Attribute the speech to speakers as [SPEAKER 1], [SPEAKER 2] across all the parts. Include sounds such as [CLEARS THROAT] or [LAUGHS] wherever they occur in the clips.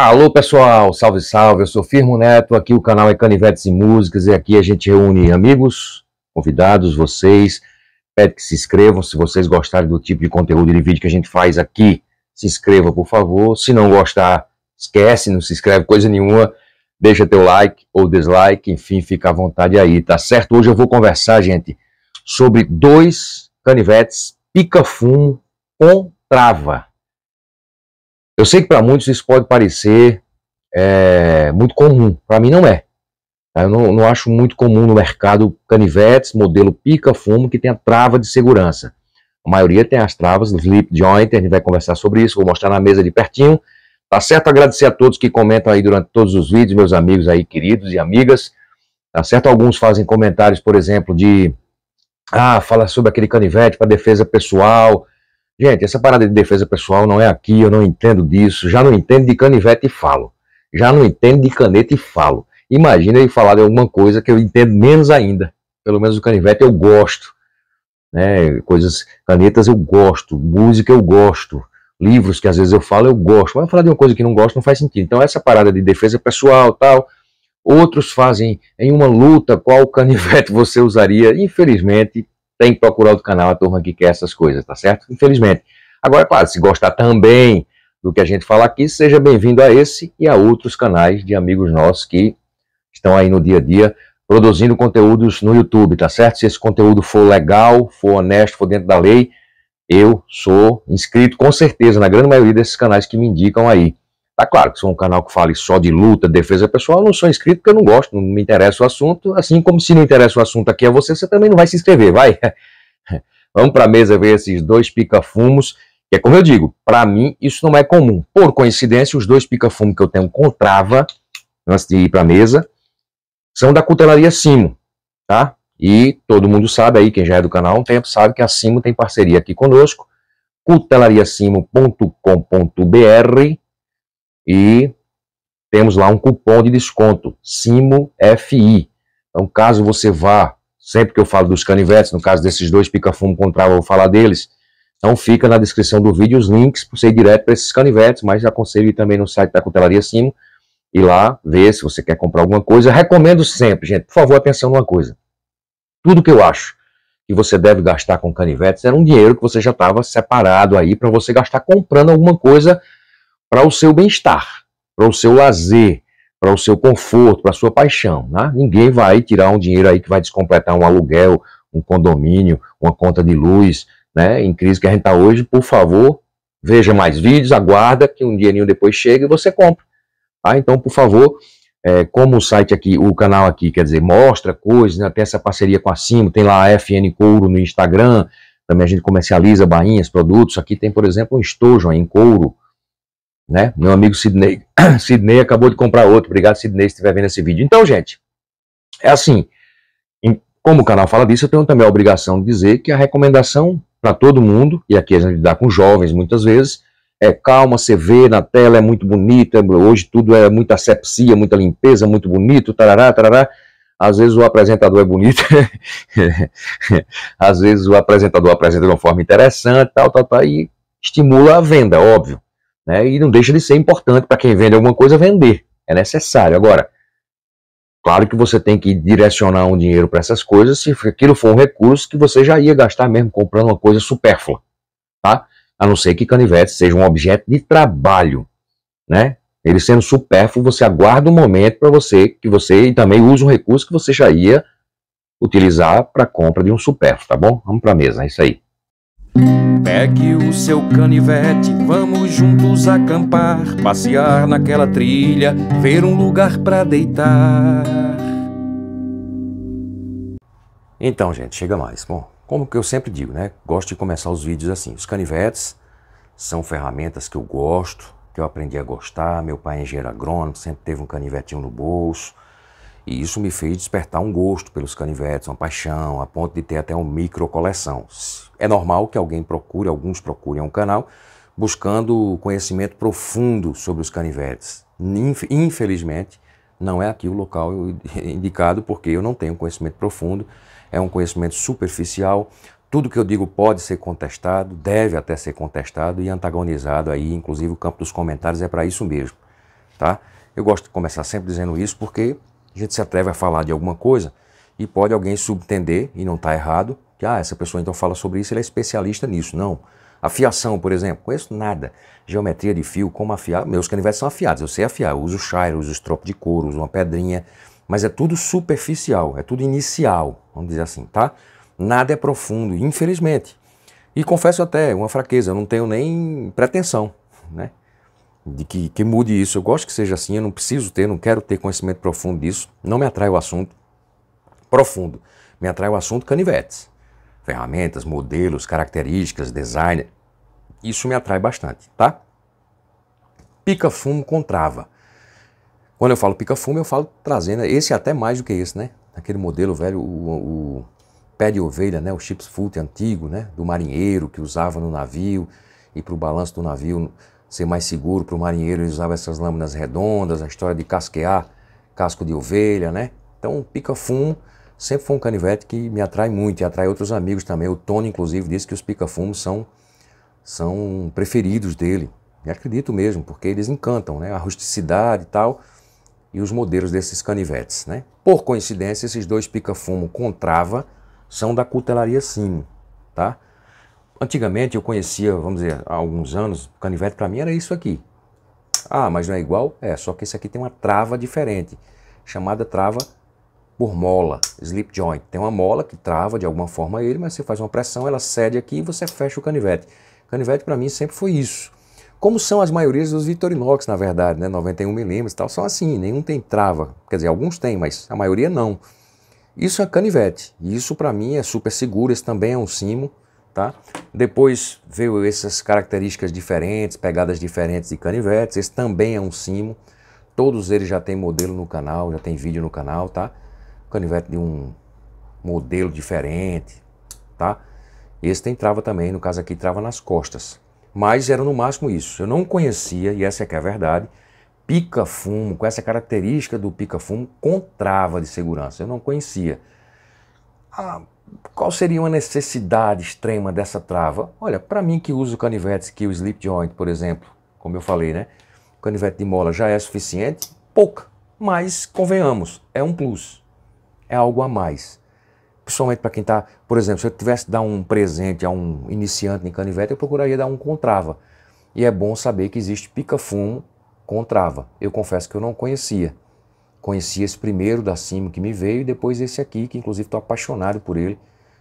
[SPEAKER 1] Alô pessoal, salve salve, eu sou Firmo Neto, aqui o canal é Canivetes e Músicas e aqui a gente reúne amigos, convidados, vocês, pede que se inscrevam se vocês gostarem do tipo de conteúdo de vídeo que a gente faz aqui, se inscreva por favor, se não gostar, esquece, não se inscreve coisa nenhuma, deixa teu like ou dislike, enfim, fica à vontade aí, tá certo? Hoje eu vou conversar, gente, sobre dois canivetes pica-fumo com trava, eu sei que para muitos isso pode parecer é, muito comum, para mim não é. Tá? Eu não, não, acho muito comum no mercado canivetes, modelo pica-fumo, que tenha trava de segurança. A maioria tem as travas, slip joint, a gente vai conversar sobre isso, vou mostrar na mesa de pertinho. Tá certo? Agradecer a todos que comentam aí durante todos os vídeos, meus amigos aí queridos e amigas. Tá certo? Alguns fazem comentários, por exemplo, de... Ah, fala sobre aquele canivete para defesa pessoal, Gente, essa parada de defesa pessoal não é aqui, eu não entendo disso, já não entendo de canivete e falo. Já não entendo de caneta e falo. Imagina ele falar de alguma coisa que eu entendo menos ainda. Pelo menos o canivete eu gosto. Né? Coisas, canetas eu gosto, música eu gosto, livros que às vezes eu falo eu gosto. Mas falar de uma coisa que não gosto não faz sentido. Então essa parada de defesa pessoal, tal, outros fazem em uma luta qual canivete [LAUGHS] você usaria. Infelizmente, tem que procurar outro canal, a turma que quer essas coisas, tá certo? Infelizmente. Agora, claro, se gostar também do que a gente fala aqui, seja bem-vindo a esse e a outros canais de amigos nossos que estão aí no dia a dia produzindo conteúdos no YouTube, tá certo? Se esse conteúdo for legal, for honesto, for dentro da lei, eu sou inscrito com certeza na grande maioria desses canais que me indicam aí. Tá claro que sou um canal que fale só de luta, defesa pessoal, eu não sou inscrito porque eu não gosto, não me interessa o assunto. Assim como se não interessa o assunto aqui a você, você também não vai se inscrever, vai. [LAUGHS] Vamos para a mesa ver esses dois pica-fumos. é como eu digo, para mim isso não é comum. Por coincidência, os dois pica-fumos que eu tenho com trava, antes de ir para a mesa, são da cutelaria Simo, tá? E todo mundo sabe aí, quem já é do canal há um tempo, sabe que a Simo tem parceria aqui conosco. cutelariasimo.com.br e temos lá um cupom de desconto, SIMOFI. Então, caso você vá, sempre que eu falo dos canivetes, no caso desses dois, pica-fumo contra eu vou falar deles, então fica na descrição do vídeo os links para você ir direto para esses canivetes, mas aconselho ir também no site da Cutelaria Simo e lá ver se você quer comprar alguma coisa. Recomendo sempre, gente, por favor, atenção numa coisa. Tudo que eu acho que você deve gastar com canivetes era um dinheiro que você já estava separado aí para você gastar comprando alguma coisa para o seu bem-estar, para o seu lazer, para o seu conforto, para a sua paixão. Né? Ninguém vai tirar um dinheiro aí que vai descompletar um aluguel, um condomínio, uma conta de luz, né? Em crise que a gente está hoje, por favor, veja mais vídeos, aguarda que um dinheirinho depois chega e você compra. Tá? Então, por favor, é, como o site aqui, o canal aqui, quer dizer, mostra coisas, né? tem essa parceria com a Cimo, tem lá a FN Couro no Instagram, também a gente comercializa bainhas, produtos. Aqui tem, por exemplo, um estojo em couro, né? Meu amigo Sidney, [CLEARS THROAT] Sidney acabou de comprar outro. Obrigado, Sidney, se estiver vendo esse vídeo. Então, gente, é assim. Como o canal fala disso, eu tenho também a obrigação de dizer que a recomendação para todo mundo, e aqui a gente dá com jovens muitas vezes, é calma, você vê na tela, é muito bonito, é, hoje tudo é muita asepsia, muita limpeza, muito bonito, tarará, tarará. Às vezes o apresentador é bonito, [LAUGHS] às vezes o apresentador apresenta de uma forma interessante, tal, tal, tal, e estimula a venda, óbvio. Né? E não deixa de ser importante para quem vende alguma coisa vender. É necessário. Agora, claro que você tem que direcionar um dinheiro para essas coisas se aquilo for um recurso que você já ia gastar mesmo comprando uma coisa supérflua. Tá? A não ser que canivete seja um objeto de trabalho. Né? Ele sendo supérfluo, você aguarda um momento para você que você e também usa um recurso que você já ia utilizar para compra de um supérfluo, tá bom? Vamos para a mesa, é isso aí. Pegue o seu canivete, vamos juntos acampar, passear naquela trilha, ver um lugar para deitar. Então, gente, chega mais. Bom, como que eu sempre digo, né? Gosto de começar os vídeos assim. Os canivetes são ferramentas que eu gosto, que eu aprendi a gostar. Meu pai é engenheiro agrônomo, sempre teve um canivetinho no bolso. E isso me fez despertar um gosto pelos canivetes, uma paixão, a ponto de ter até uma micro coleção. É normal que alguém procure, alguns procurem um canal buscando conhecimento profundo sobre os canivetes. Infelizmente, não é aqui o local [LAUGHS] indicado, porque eu não tenho conhecimento profundo, é um conhecimento superficial. Tudo que eu digo pode ser contestado, deve até ser contestado e antagonizado aí, inclusive o campo dos comentários é para isso mesmo, tá? Eu gosto de começar sempre dizendo isso porque gente se atreve a falar de alguma coisa e pode alguém subtender, e não está errado, que ah, essa pessoa então fala sobre isso, ele é especialista nisso. Não. Afiação, por exemplo, conheço nada. Geometria de fio, como afiar. Meus canivetes são afiados, eu sei afiar. Eu uso shire, uso estropo de couro, uso uma pedrinha. Mas é tudo superficial, é tudo inicial, vamos dizer assim, tá? Nada é profundo, infelizmente. E confesso até uma fraqueza, eu não tenho nem pretensão, né? de que, que mude isso. Eu gosto que seja assim, eu não preciso ter, não quero ter conhecimento profundo disso. Não me atrai o assunto profundo. Me atrai o assunto canivetes. Ferramentas, modelos, características, design. Isso me atrai bastante, tá? Pica fumo com trava. Quando eu falo pica fumo, eu falo trazendo esse até mais do que esse, né? Aquele modelo velho, o, o pé de ovelha, né? O chips foot antigo, né? Do marinheiro que usava no navio e para o balanço do navio ser mais seguro para o marinheiro, ele usava essas lâminas redondas, a história de casquear casco de ovelha, né? Então, pica-fumo sempre foi um canivete que me atrai muito e atrai outros amigos também. O Tony, inclusive, disse que os pica-fumos são, são preferidos dele. E acredito mesmo, porque eles encantam, né? A rusticidade e tal, e os modelos desses canivetes, né? Por coincidência, esses dois pica-fumo com trava são da cutelaria Sim tá? Antigamente eu conhecia, vamos dizer, há alguns anos, canivete para mim era isso aqui. Ah, mas não é igual? É, só que esse aqui tem uma trava diferente, chamada trava por mola, slip joint. Tem uma mola que trava de alguma forma ele, mas você faz uma pressão, ela cede aqui e você fecha o canivete. Canivete para mim sempre foi isso. Como são as maiorias dos Victorinox, na verdade, né? 91mm e tal, são assim, nenhum tem trava. Quer dizer, alguns tem, mas a maioria não. Isso é canivete. Isso para mim é super seguro, esse também é um simo. Tá? Depois veio essas características diferentes, pegadas diferentes de canivetes. Esse também é um simo. Todos eles já tem modelo no canal, já tem vídeo no canal, tá? Canivete de um modelo diferente, tá? Esse tem trava também, no caso aqui trava nas costas. Mas era no máximo isso. Eu não conhecia, e essa é que é a verdade, pica-fumo, com essa característica do pica-fumo com trava de segurança. Eu não conhecia. Ah, qual seria uma necessidade extrema dessa trava? Olha, para mim que uso canivetes, que o slip joint, por exemplo, como eu falei, né? canivete de mola já é suficiente? Pouca, mas convenhamos, é um plus, é algo a mais. Principalmente para quem está, por exemplo, se eu tivesse que dar um presente a um iniciante em canivete, eu procuraria dar um com trava. E é bom saber que existe pica-fumo com trava. Eu confesso que eu não conhecia. Conheci esse primeiro da Simo que me veio e depois esse aqui, que inclusive estou apaixonado por ele.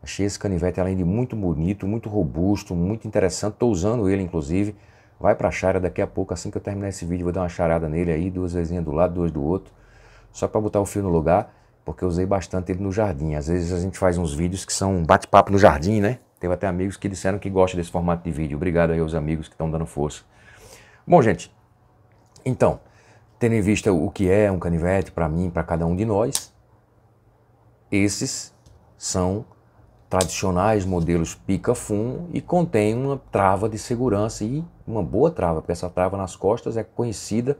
[SPEAKER 1] Achei esse canivete, além de muito bonito, muito robusto, muito interessante. Estou usando ele, inclusive. Vai para a chara daqui a pouco. Assim que eu terminar esse vídeo, vou dar uma charada nele aí, duas vezes do lado, duas do outro. Só para botar o fio no lugar, porque eu usei bastante ele no jardim. Às vezes a gente faz uns vídeos que são um bate-papo no jardim, né? Teve até amigos que disseram que gostam desse formato de vídeo. Obrigado aí aos amigos que estão dando força. Bom, gente, então, tendo em vista o que é um canivete para mim, para cada um de nós, esses são tradicionais modelos pica-fumo e contém uma trava de segurança e uma boa trava, porque essa trava nas costas é conhecida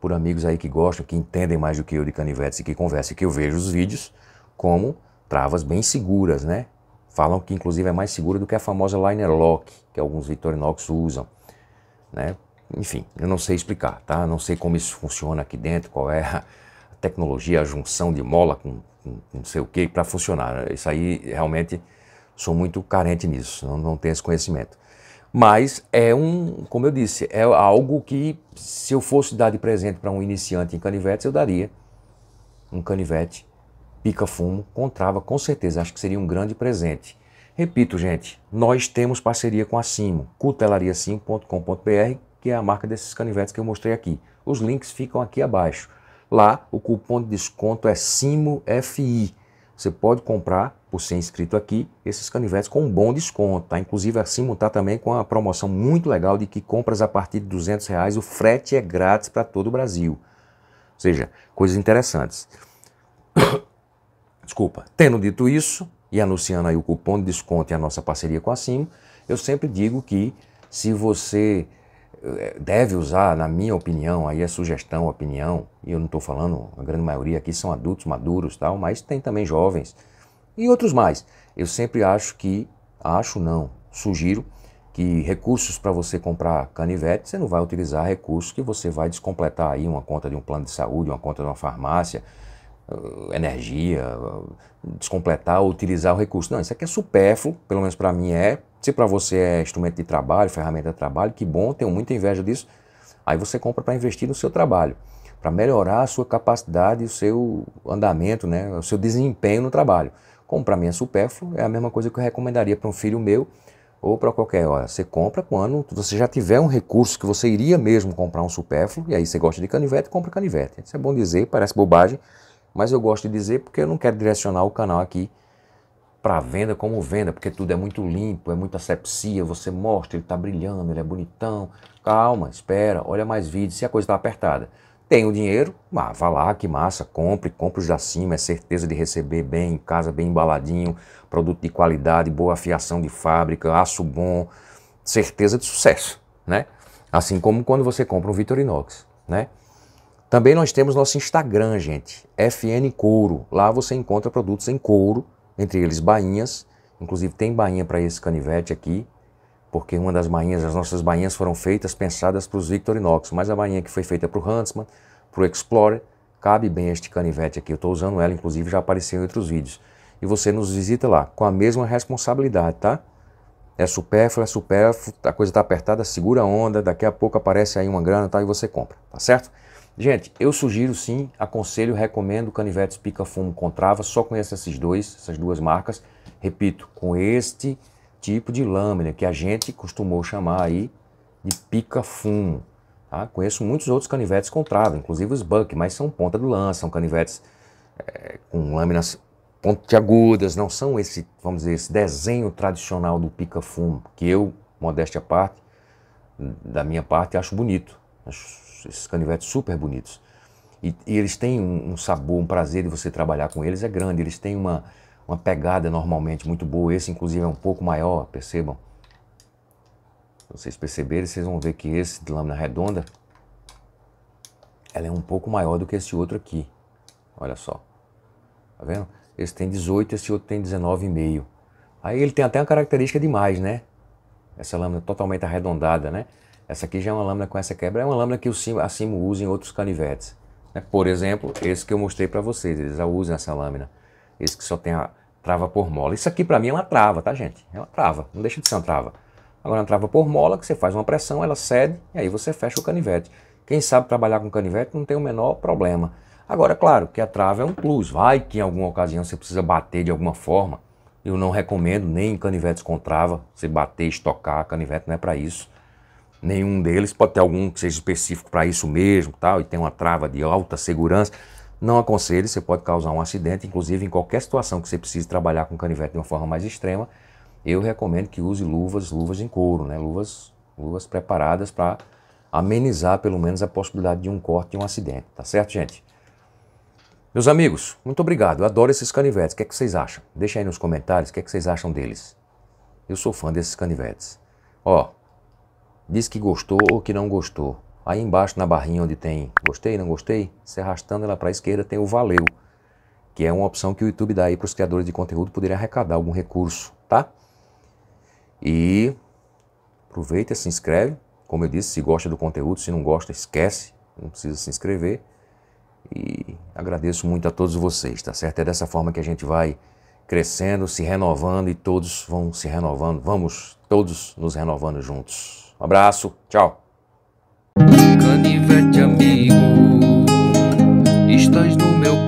[SPEAKER 1] por amigos aí que gostam, que entendem mais do que eu de canivetes e que conversam, que eu vejo os vídeos, como travas bem seguras, né? Falam que inclusive é mais segura do que a famosa liner lock que alguns Victorinox usam, né? Enfim, eu não sei explicar, tá? Não sei como isso funciona aqui dentro, qual é a tecnologia, a junção de mola com, com não sei o que para funcionar. Isso aí realmente sou muito carente nisso, não, não tenho esse conhecimento. Mas é um, como eu disse, é algo que se eu fosse dar de presente para um iniciante em canivetes, eu daria um canivete pica-fumo com trava, com certeza. Acho que seria um grande presente. Repito, gente, nós temos parceria com a Cimo, 5combr que é a marca desses canivetes que eu mostrei aqui. Os links ficam aqui abaixo. Lá o cupom de desconto é SIMOFI. Você pode comprar, por ser inscrito aqui, esses canivetes com um bom desconto. Tá? Inclusive a Simo está também com uma promoção muito legal de que compras a partir de 200 reais, o frete é grátis para todo o Brasil. Ou seja, coisas interessantes. [COUGHS] Desculpa. Tendo dito isso e anunciando aí o cupom de desconto e a nossa parceria com a Simo, eu sempre digo que se você deve usar, na minha opinião, aí é sugestão, opinião, e eu não estou falando, a grande maioria aqui são adultos maduros, tal, mas tem também jovens e outros mais. Eu sempre acho que, acho não, sugiro que recursos para você comprar canivete, você não vai utilizar recursos que você vai descompletar aí uma conta de um plano de saúde, uma conta de uma farmácia, ah, energia, ah, descompletar ou utilizar o recurso. Não, isso aqui é supérfluo, pelo menos para mim é, se para você é instrumento de trabalho, ferramenta de trabalho, que bom, tenho muita inveja disso. Aí você compra para investir no seu trabalho, para melhorar a sua capacidade, o seu andamento, né, o seu desempenho no trabalho. Como para mim é supérfluo, é a mesma coisa que eu recomendaria para um filho meu ou para qualquer hora. Você compra quando você já tiver um recurso que você iria mesmo comprar um supérfluo, e aí você gosta de canivete, compra canivete. Isso é bom dizer, parece bobagem, mas eu gosto de dizer porque eu não quero direcionar o canal aqui para venda como venda, porque tudo é muito limpo, é muita asepsia, você mostra, ele está brilhando, ele é bonitão. Calma, espera, olha mais vídeos se a coisa está apertada. Tem o dinheiro, ah, vá lá, que massa, compre, compre os da cima, é certeza de receber bem em casa, bem embaladinho, produto de qualidade, boa afiação de fábrica, aço bom, certeza de sucesso, né? Assim como quando você compra um Vitorinox, né? Também nós temos nosso Instagram, gente, FN Couro. Lá você encontra produtos em couro, entre eles bainhas. Inclusive tem bainha para esse canivete aqui, porque uma das bainhas, as nossas bainhas foram feitas, pensadas para os Victorinox, mas a bainha que foi feita para o Huntsman, para o Explorer, cabe bem este canivete aqui. Eu estou usando ela, inclusive já apareceu em outros vídeos. E você nos visita lá, com a mesma responsabilidade, tá? É supérfluo, é supérfluo, a coisa está apertada, segura a onda, daqui a pouco aparece aí uma grana tá? e você compra, tá certo? Gente, eu sugiro sim, aconselho, recomendo canivetes Pica Fumo com trava, só conheço esses dois, essas duas marcas. Repito, com este tipo de lâmina que a gente costumou chamar aí de Pica Fumo. Tá? Conheço muitos outros canivetes com trava, inclusive os Buck, mas são ponta do lance, são canivetes é, com lâminas pontiagudas, não são esse, vamos dizer, esse desenho tradicional do pica-fumo, que eu, modéstia à parte, da minha parte, acho bonito esses canivetes super bonitos. E, e eles têm um, um, sabor, um prazer de você trabalhar com eles é grande. Eles têm uma, uma pegada normalmente muito boa. Esse, inclusive, é um pouco maior, percebam. Se vocês perceberem, vocês vão ver que esse de lâmina redonda, ela é um pouco maior do que esse outro aqui. Olha só. Tá vendo? Esse tem 18, esse outro tem 19,5. Aí ele tem até uma característica demais, né? Essa lâmina totalmente arredondada, né? Essa aqui já é uma lâmina com essa quebra, é uma lâmina que o Simo, a Simo usa em outros canivetes. Né? Por exemplo, esse que eu mostrei para vocês, eles já usam essa lâmina. Esse que só tem a trava por mola. Isso aqui para mim é uma trava, tá gente? É uma trava, não deixa de ser uma trava. Agora uma trava por mola que você faz uma pressão, ela cede e aí você fecha o canivete. Quem sabe trabalhar com canivete não tem o menor problema. Agora, claro, que a trava é um plus. Vai que em alguma ocasião você precisa bater de alguma forma. Eu não recomendo nem canivetes com trava, você bater, estocar, canivete não é para isso nenhum deles, pode ter algum que seja específico para isso mesmo, tal, e tem uma trava de alta segurança. Não aconselho, você pode causar um acidente, inclusive em qualquer situação que você precise trabalhar com canivete de uma forma mais extrema, eu recomendo que use luvas, luvas em couro, né? Luvas, luvas preparadas para amenizar pelo menos a possibilidade de um corte e um acidente, tá certo, gente? Meus amigos, muito obrigado. Eu adoro esses canivetes. O que, é que vocês acham? Deixa aí nos comentários o que, é que vocês acham deles. Eu sou fã desses canivetes. Ó, Diz que gostou ou que não gostou. Aí embaixo na barrinha onde tem gostei, não gostei, se arrastando ela para a esquerda tem o valeu, que é uma opção que o YouTube dá aí para os criadores de conteúdo poderem arrecadar algum recurso, tá? E aproveita, se inscreve. Como eu disse, se gosta do conteúdo, se não gosta, esquece, não precisa se inscrever. E agradeço muito a todos vocês, tá certo? É dessa forma que a gente vai crescendo, se renovando e todos vão se renovando. Vamos todos nos renovando juntos. Um abraço, tchau. Canivete amigo, estás no meu